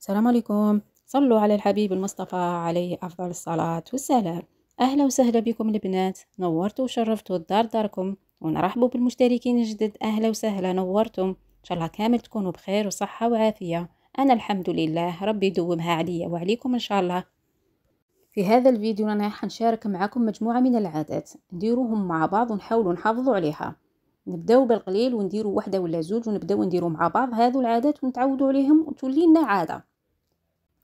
السلام عليكم صلوا على الحبيب المصطفى عليه أفضل الصلاة والسلام أهلا وسهلا بكم البنات نورتوا وشرفتوا الدار داركم ونرحبوا بالمشتركين الجدد أهلا وسهلا نورتم إن شاء الله كامل تكونوا بخير وصحة وعافية أنا الحمد لله ربي يدومها عليا وعليكم إن شاء الله في هذا الفيديو أنا حنشارك معكم مجموعة من العادات نديروهم مع بعض ونحاولوا نحافظوا عليها نبداو بالقليل ونديروا وحده ولا زوج ونبداو نديروا مع بعض هذو العادات ونتعودوا عليهم وتولي لنا عاده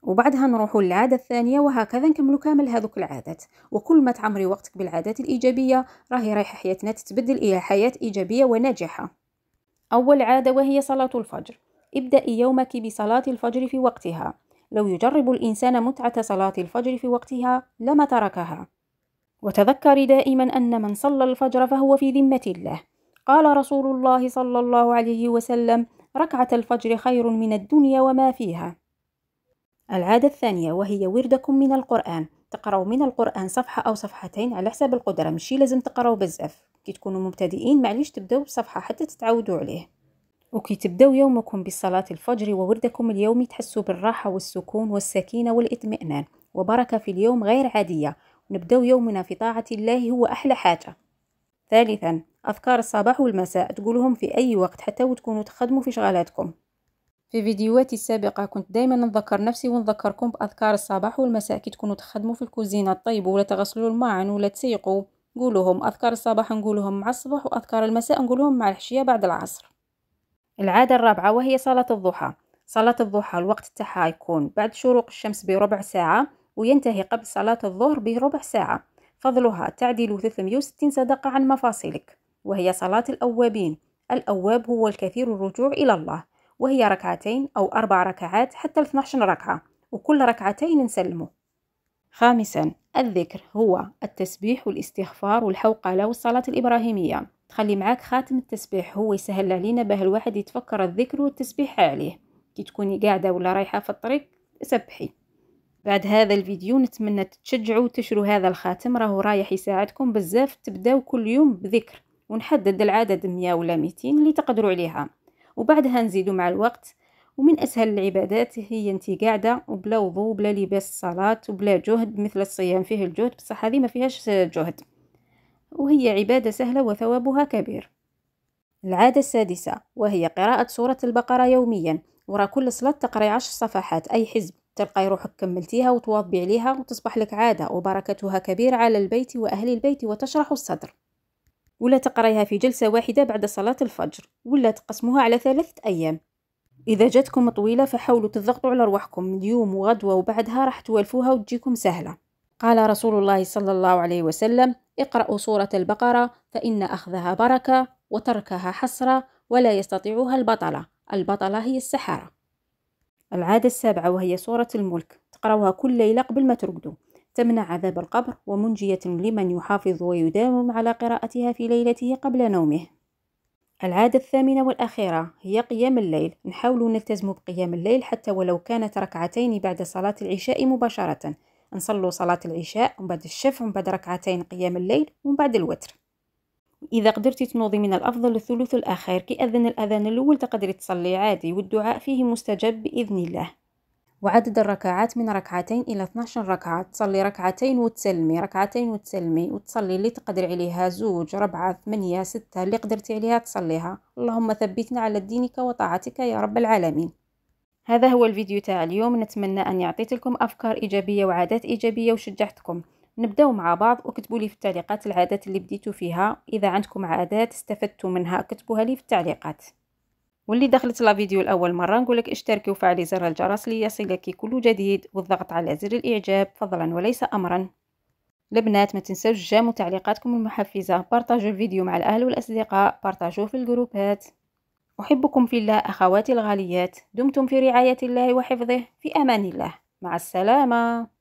وبعدها نروحوا للعادة الثانية وهكذا نكملوا كامل هذوك العادات وكل ما تعمري وقتك بالعادات الإيجابية راهي رايحة حياتنا تتبدل إلى حياة إيجابية وناجحة أول عادة وهي صلاة الفجر ابدأي يومك بصلاة الفجر في وقتها لو يجرب الإنسان متعة صلاة الفجر في وقتها لما تركها وتذكري دائما أن من صلى الفجر فهو في ذمة الله قال رسول الله صلى الله عليه وسلم ركعة الفجر خير من الدنيا وما فيها العادة الثانية وهي وردكم من القرآن تقرأوا من القرآن صفحة أو صفحتين على حسب القدرة مشي لازم تقرأوا بزاف كي تكونوا مبتدئين معليش تبداو بصفحة حتى تتعودوا عليه وكي تبداو يومكم بصلاة الفجر ووردكم اليومي تحسوا بالراحة والسكون والسكينة والاطمئنان وبركة في اليوم غير عادية نبداو يومنا في طاعة الله هو أحلى حاجة ثالثا أذكار الصباح والمساء تقولهم في أي وقت حتى وتكونوا تخدموا في شغالاتكم في فيديوهاتي السابقة كنت دايما نذكر نفسي ونذكركم بأذكار الصباح والمساء كي تكونوا تخدموا في الكوزينة طيبوا ولا تغسلوا الماعن ولا تسيقوا نقولوهم أذكار الصباح نقولوهم مع الصبح وأذكار المساء نقولوهم مع العشية بعد العصر العادة الرابعة وهي صلاة الضحى صلاة الضحى الوقت تاعها يكون بعد شروق الشمس بربع ساعة وينتهي قبل صلاة الظهر بربع ساعة فضلها تعديل 360 صدقة عن مفاصلك وهي صلاة الأوابين الأواب هو الكثير الرجوع إلى الله وهي ركعتين أو أربع ركعات حتى 12 ركعة وكل ركعتين نسلمه خامسا الذكر هو التسبيح والاستغفار والحوقلة والصلاة الإبراهيمية تخلي معاك خاتم التسبيح هو يسهل علينا باه الواحد يتفكر الذكر والتسبيح عليه كي تكوني قاعدة ولا رايحة في الطريق سبحي بعد هذا الفيديو نتمنى تتشجعوا وتشروا هذا الخاتم راهو رايح يساعدكم بزاف تبداو كل يوم بذكر ونحدد العدد 100 ولا 200 اللي تقدروا عليها وبعدها نزيدو مع الوقت ومن أسهل العبادات هي انتي قاعدة وبلا وضوء وبلا لباس الصلاة وبلا جهد مثل الصيام فيه الجهد بصح هذه ما فيهاش جهد وهي عبادة سهلة وثوابها كبير العادة السادسة وهي قراءة سورة البقرة يوميا ورا كل صلاة تقرأ عشر صفحات أي حزب تلقاي روحك كملتيها وتواظبي عليها وتصبح لك عادة وبركتها كبيرة على البيت وأهل البيت وتشرح الصدر ولا تقرايها في جلسة واحدة بعد صلاة الفجر ولا تقسموها على ثلاثة أيام إذا جاتكم طويلة فحاولوا تضغطوا على روحكم اليوم وغدوة وبعدها راح توالفوها وتجيكم سهلة قال رسول الله صلى الله عليه وسلم اقرأوا سورة البقرة فإن أخذها بركة وتركها حسرة ولا يستطيعها البطلة البطلة هي السحرة العادة السابعة وهي سورة الملك تقرأوها كل ليلة قبل ما ترقدوا تمنع عذاب القبر ومنجية لمن يحافظ ويداوم على قراءتها في ليلته قبل نومه العادة الثامنة والأخيرة هي قيام الليل نحاول نلتزم بقيام الليل حتى ولو كانت ركعتين بعد صلاة العشاء مباشرة نصلوا صلاة العشاء ومن بعد الشفع ومن بعد ركعتين قيام الليل ومن بعد الوتر إذا قدرتي تنوضي من الأفضل الثلث الأخير كي أذن الأذان الأول تقدري تصلي عادي والدعاء فيه مستجاب بإذن الله وعدد الركعات من ركعتين إلى 12 ركعة تصلي ركعتين وتسلمي ركعتين وتسلمي وتصلي اللي تقدر عليها زوج ربعة ثمانية ستة اللي قدرتي عليها تصليها اللهم ثبتنا على دينك وطاعتك يا رب العالمين هذا هو الفيديو تاع اليوم نتمنى أن يعطيت لكم أفكار إيجابية وعادات إيجابية وشجعتكم نبداو مع بعض وكتبوا لي في التعليقات العادات اللي بديتو فيها إذا عندكم عادات استفدتوا منها كتبوها لي في التعليقات واللي دخلت لا فيديو لاول مره نقولك اشتركي وفعلي زر الجرس ليصلك كل جديد والضغط على زر الاعجاب فضلا وليس امرا البنات ما تنساوش جامو تعليقاتكم المحفزه بارطاجوا الفيديو مع الاهل والاصدقاء بارطاجوه في الجروبات احبكم في الله اخواتي الغاليات دمتم في رعايه الله وحفظه في امان الله مع السلامه